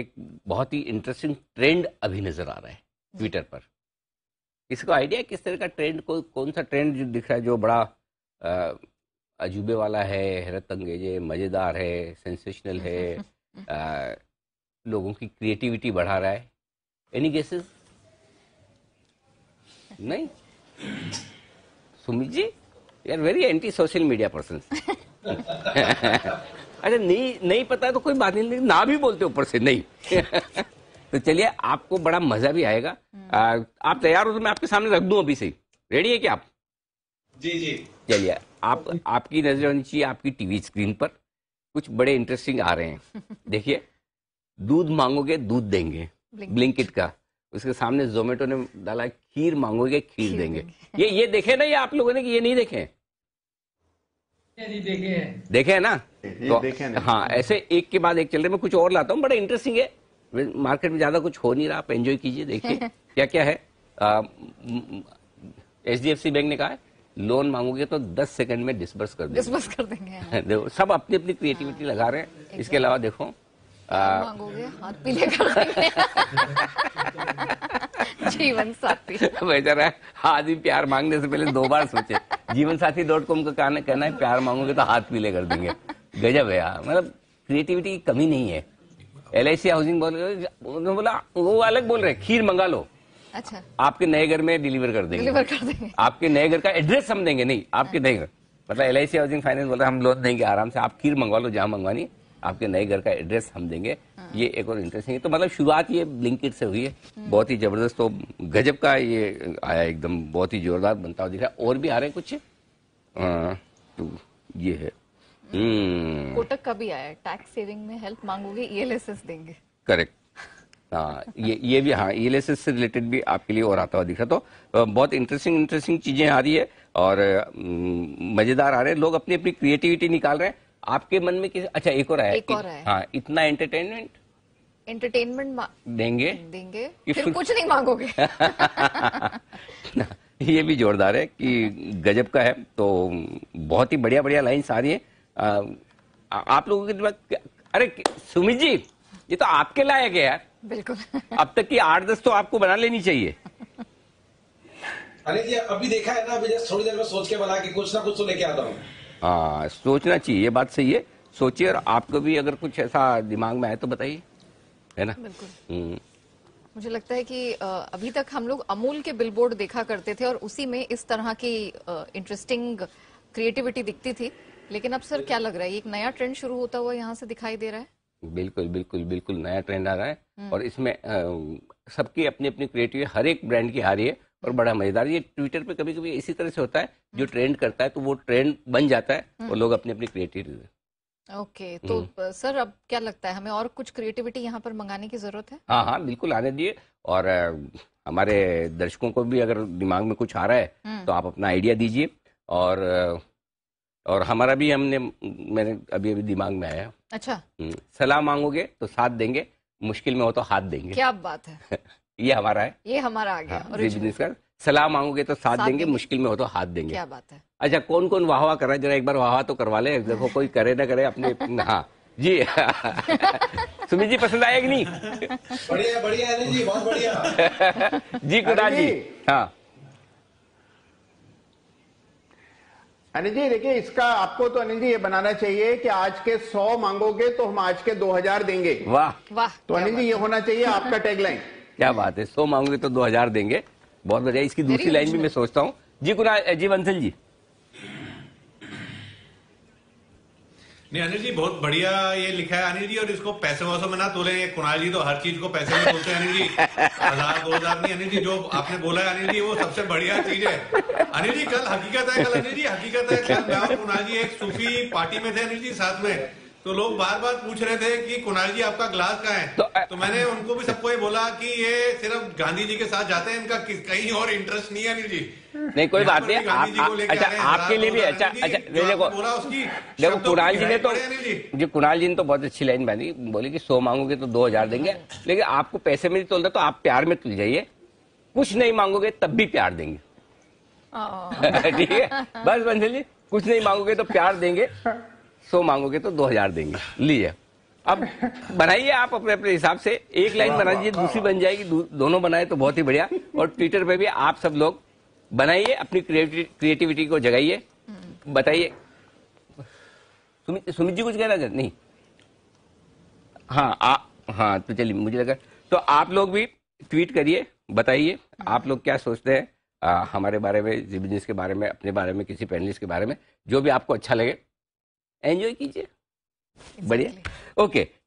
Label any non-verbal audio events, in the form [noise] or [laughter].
एक बहुत ही interesting trend अभी नजर आ रहा है ट्विटर पर किसी को आइडिया किस तरह का ट्रेंड को कौन सा ट्रेंड जो दिख रहा है जो बड़ा अजूबे वाला है हैरत अंगेज है मज़ेदार है सेंसेशनल है आ, लोगों की क्रिएटिविटी बढ़ा रहा है एनी गेसेस नहीं Sumit ji you are very anti social media person अरे नहीं नहीं पता है तो कोई बात नहीं ना भी बोलते ऊपर से नहीं [laughs] तो चलिए आपको बड़ा मजा भी आएगा हम्म। आ, आप तैयार हो तो मैं आपके सामने रख दू अभी से रेडी है क्या आप जी जी चलिए आप आपकी नजर होनी चाहिए आपकी टीवी स्क्रीन पर कुछ बड़े इंटरेस्टिंग आ रहे हैं [laughs] देखिए दूध मांगोगे दूध देंगे ब्लिंकिट का उसके सामने जोमेटो ने डाला खीर मांगोगे खीर, खीर देंगे ये ये देखे ना ये आप लोगों ने कि ये नहीं देखे ये नहीं देखे देखे है ना तो, हाँ ऐसे एक के बाद एक चल रहे मैं कुछ और लाता हूँ बड़ा इंटरेस्टिंग है मार्केट में ज्यादा कुछ हो नहीं रहा आप एंजॉय कीजिए देखिए [laughs] क्या क्या है H D F C bank ने कहा है लोन मांगोगे तो 10 सेकंड में डिस्बर्स कर देंगे कर देंगे हाँ। [laughs] देखो सब अपनी अपनी क्रिएटिविटी लगा रहे हैं इसके अलावा देखो मांगोगे हाथ पीले कर देंगे [laughs] जीवन साथी हाथ आदमी प्यार मांगने से पहले दो बार सोचे जीवन साथी डॉट कॉम का कहना है प्यार मांगोगे तो हाथ पीले कर देंगे गजब है यार मतलब क्रिएटिविटी की कमी नहीं है एल हाउसिंग बोल उन्होंने बोला वो अलग बोल रहे खीर मंगा लो अच्छा आपके नए घर में डिलीवर कर देंगे डिलीवर कर देंगे आपके नए घर का एड्रेस हम देंगे नहीं आपके नए घर मतलब एल हाउसिंग फाइनेंस बोल रहे हम लोन देंगे आराम से आप खीर मंगवा लो जहाँ मंगवानी आपके नए घर का एड्रेस हम देंगे हाँ। ये एक और इंटरेस्टिंग है तो मतलब शुरुआत ये ब्लिंकिट से हुई है हम्म। बहुत ही जबरदस्त तो गजब का ये आया एकदम बहुत ही जोरदार बनता हुआ दिख रहा है और भी आ रहे हैं कुछ आ, हाँ, तो ये है हम्म। कोटक का भी आया टैक्स सेविंग में हेल्प मांगोगे ईएलएसएस e देंगे करेक्ट हाँ, ये ये भी हाँ ई e से रिलेटेड भी आपके लिए और आता हुआ दिखा तो बहुत इंटरेस्टिंग इंटरेस्टिंग चीजें आ रही है और मजेदार आ रहे हैं लोग अपनी अपनी क्रिएटिविटी निकाल रहे हैं आपके मन में किस अच्छा एक और आया एक और आया हाँ इतना एंटरटेनमेंट एंटरटेनमेंट देंगे देंगे फिर कुछ नहीं मांगोगे [laughs] ये भी जोरदार है कि गजब का है तो बहुत ही बढ़िया बढ़िया लाइन्स आ रही है आ, आप लोगों के अरे सुमित जी ये तो आपके लायक है यार बिल्कुल अब तक की आठ दस तो आपको बना लेनी चाहिए अरे जी अभी देखा है ना अभी जस्ट थोड़ी देर में सोच के बना के कुछ ना कुछ तो लेके आता हूँ हाँ सोचना चाहिए ये बात सही है सोचिए और आपको भी अगर कुछ ऐसा दिमाग में आए तो बताइए है ना बिल्कुल हम्म। मुझे लगता है कि अभी तक हम लोग अमूल के बिलबोर्ड देखा करते थे और उसी में इस तरह की इंटरेस्टिंग क्रिएटिविटी दिखती थी लेकिन अब सर क्या लग रहा है एक नया ट्रेंड शुरू होता हुआ यहाँ से दिखाई दे रहा है बिल्कुल बिल्कुल बिल्कुल नया ट्रेंड आ रहा है हम्म। और इसमें सबकी अपनी अपनी क्रिएटिव हर एक ब्रांड की आ रही है और बड़ा मजेदार ये ट्विटर पे कभी कभी इसी तरह से होता है जो ट्रेंड हम्म। करता है तो वो ट्रेंड बन जाता है और हम्म। लोग अपनी अपनी क्रिएटिविटी ओके तो सर अब क्या लगता है हमें और कुछ क्रिएटिविटी यहाँ पर मंगाने की जरूरत है हाँ हाँ बिल्कुल आने दिए और हमारे दर्शकों को भी अगर दिमाग में कुछ आ रहा है तो आप अपना आइडिया दीजिए और और हमारा भी हमने मैंने अभी अभी दिमाग में आया अच्छा हम्म, सलाह मांगोगे तो साथ देंगे मुश्किल में हो तो हाथ देंगे क्या बात है [laughs] ये हमारा है ये हमारा आ गया हाँ, बिजनेस का सलाह मांगोगे तो साथ, साथ देंगे, देंगे मुश्किल में हो तो हाथ देंगे क्या बात है अच्छा कौन कौन वाह वाह कर रहा है जरा एक बार वाह तो करवा ले [laughs] देखो कोई करे ना करे अपने हाँ जी [laughs] सुमित जी पसंद आएगी नहीं बढ़िया बढ़िया जी बहुत बढ़िया जी कुदार जी हाँ अनिल जी देखिए इसका आपको तो अनिल जी ये बनाना चाहिए कि आज के सौ मांगोगे तो हम आज के दो हजार देंगे वाह वाह तो अनिल जी ये होना चाहिए आपका टैगलाइन [laughs] क्या बात है सौ मांगोगे तो दो हजार देंगे बहुत बढ़िया इसकी दूसरी लाइन भी मैं सोचता हूँ जी कुना जी बंसल जी नहीं अनिल जी बहुत बढ़िया ये लिखा है अनिल जी और इसको पैसे वैसों में ना तोले कुणाल जी तो हर चीज को पैसे में तोलते हैं अनिल जी [laughs] हजार दो हजार नहीं अनिल जी जो आपने बोला है अनिल जी वो सबसे बढ़िया चीज है अनिल जी कल हकीकत है कल अनिल जी हकीकत है कल मैं और कुणाल जी एक सूफी पार्टी में थे अनिल जी साथ में तो लोग बार बार पूछ रहे थे कि कुणाल जी आपका ग्लास कहाँ है तो, तो मैंने उनको भी सबको ये बोला कि ये सिर्फ गांधी जी के साथ जाते हैं इनका कहीं और इंटरेस्ट नहीं है अनिल जी नहीं कोई बात नहीं आप, अच्छा आपके लिए भी अच्छा अच्छा देखो देखो कुणाल जी ने तो जी कुणाल जी ने तो बहुत अच्छी लाइन बांधी बोली कि सौ मांगोगे तो दो हजार देंगे लेकिन आपको पैसे में नहीं तोल तो आप प्यार में तुल तो जाइए कुछ नहीं मांगोगे तब भी प्यार देंगे [laughs] ठीक है बस बंजल जी कुछ नहीं मांगोगे तो प्यार देंगे सो मांगोगे तो दो हजार देंगे लीजिए अब बनाइए आप अपने अपने हिसाब से एक लाइन बना दीजिए दूसरी बन जाएगी दोनों बनाए तो बहुत ही बढ़िया और ट्विटर पे भी आप सब लोग बनाइए अपनी क्रिएटिविटी को जगाइए बताइए सुमित जी कुछ कहना चाहते नहीं हाँ आ, हाँ तो चलिए मुझे लगा तो आप लोग भी ट्वीट करिए बताइए आप लोग क्या सोचते हैं आ, हमारे बारे में जी बिजनेस के बारे में अपने बारे में किसी पैनलिस्ट के बारे में जो भी आपको अच्छा लगे एंजॉय कीजिए exactly. बढ़िया ओके okay.